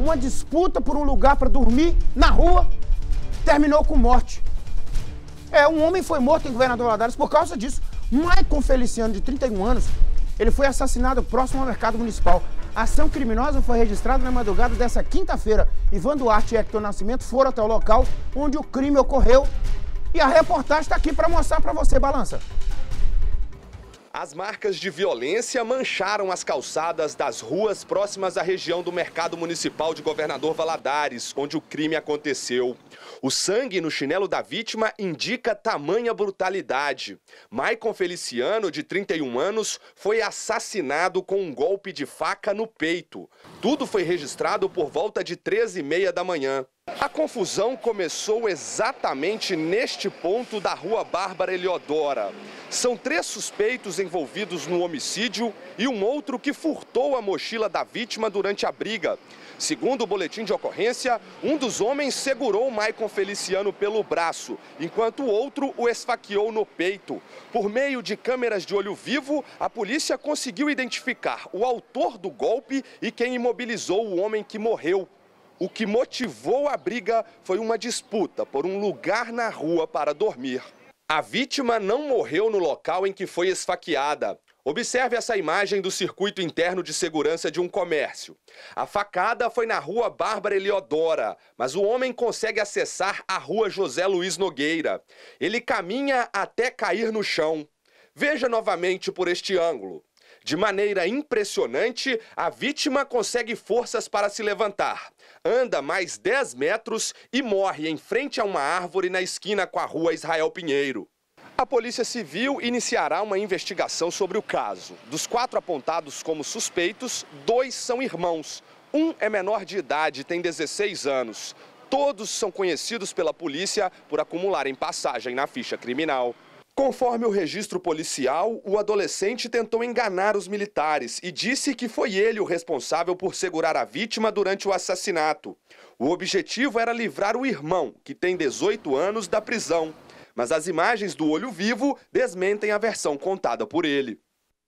uma disputa por um lugar para dormir na rua, terminou com morte. É, um homem foi morto em Governador Valadares por causa disso. Maicon Feliciano, de 31 anos, ele foi assassinado próximo ao mercado municipal. A ação criminosa foi registrada na madrugada dessa quinta-feira. Ivan Duarte e Hector Nascimento foram até o local onde o crime ocorreu. E a reportagem está aqui para mostrar para você, Balança. As marcas de violência mancharam as calçadas das ruas próximas à região do mercado municipal de Governador Valadares, onde o crime aconteceu. O sangue no chinelo da vítima indica tamanha brutalidade. Maicon Feliciano, de 31 anos, foi assassinado com um golpe de faca no peito. Tudo foi registrado por volta de 13h30 da manhã. A confusão começou exatamente neste ponto da rua Bárbara Eliodora. São três suspeitos envolvidos no homicídio e um outro que furtou a mochila da vítima durante a briga. Segundo o boletim de ocorrência, um dos homens segurou Maicon Feliciano pelo braço, enquanto o outro o esfaqueou no peito. Por meio de câmeras de olho vivo, a polícia conseguiu identificar o autor do golpe e quem imobilizou o homem que morreu. O que motivou a briga foi uma disputa por um lugar na rua para dormir. A vítima não morreu no local em que foi esfaqueada. Observe essa imagem do circuito interno de segurança de um comércio. A facada foi na rua Bárbara Eliodora, mas o homem consegue acessar a rua José Luiz Nogueira. Ele caminha até cair no chão. Veja novamente por este ângulo. De maneira impressionante, a vítima consegue forças para se levantar. Anda mais 10 metros e morre em frente a uma árvore na esquina com a rua Israel Pinheiro. A Polícia Civil iniciará uma investigação sobre o caso. Dos quatro apontados como suspeitos, dois são irmãos. Um é menor de idade, tem 16 anos. Todos são conhecidos pela polícia por acumularem passagem na ficha criminal. Conforme o registro policial, o adolescente tentou enganar os militares e disse que foi ele o responsável por segurar a vítima durante o assassinato. O objetivo era livrar o irmão, que tem 18 anos, da prisão. Mas as imagens do olho vivo desmentem a versão contada por ele.